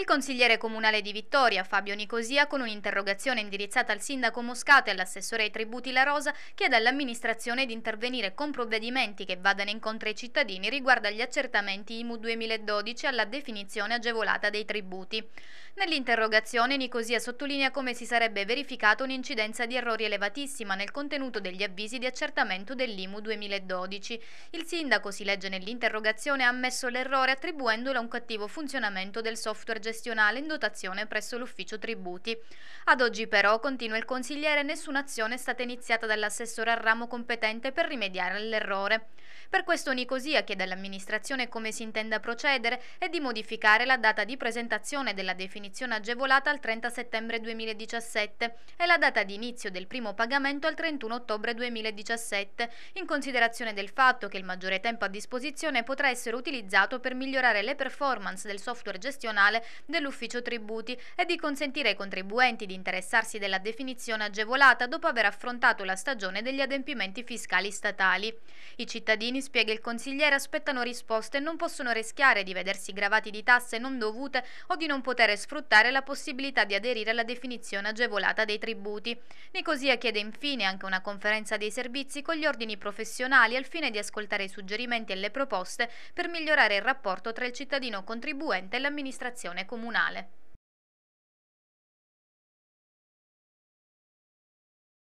Il consigliere comunale di Vittoria, Fabio Nicosia, con un'interrogazione indirizzata al sindaco Moscato e all'assessore ai tributi La Rosa, chiede all'amministrazione di intervenire con provvedimenti che vadano incontro ai cittadini riguardo agli accertamenti IMU 2012 e alla definizione agevolata dei tributi. Nell'interrogazione Nicosia sottolinea come si sarebbe verificata un'incidenza di errori elevatissima nel contenuto degli avvisi di accertamento dell'IMU 2012. Il sindaco, si legge nell'interrogazione, ha ammesso l'errore attribuendolo a un cattivo funzionamento del software generale gestionale in dotazione presso l'ufficio tributi. Ad oggi però, continua il consigliere, nessuna azione è stata iniziata dall'assessore al ramo competente per rimediare all'errore. Per questo Nicosia chiede all'amministrazione come si intenda procedere e di modificare la data di presentazione della definizione agevolata al 30 settembre 2017 e la data di inizio del primo pagamento al 31 ottobre 2017, in considerazione del fatto che il maggiore tempo a disposizione potrà essere utilizzato per migliorare le performance del software gestionale dell'Ufficio Tributi e di consentire ai contribuenti di interessarsi della definizione agevolata dopo aver affrontato la stagione degli adempimenti fiscali statali. I cittadini, spiega il consigliere, aspettano risposte e non possono rischiare di vedersi gravati di tasse non dovute o di non poter sfruttare la possibilità di aderire alla definizione agevolata dei tributi. Nicosia chiede infine anche una conferenza dei servizi con gli ordini professionali al fine di ascoltare i suggerimenti e le proposte per migliorare il rapporto tra il cittadino contribuente e l'amministrazione comunale.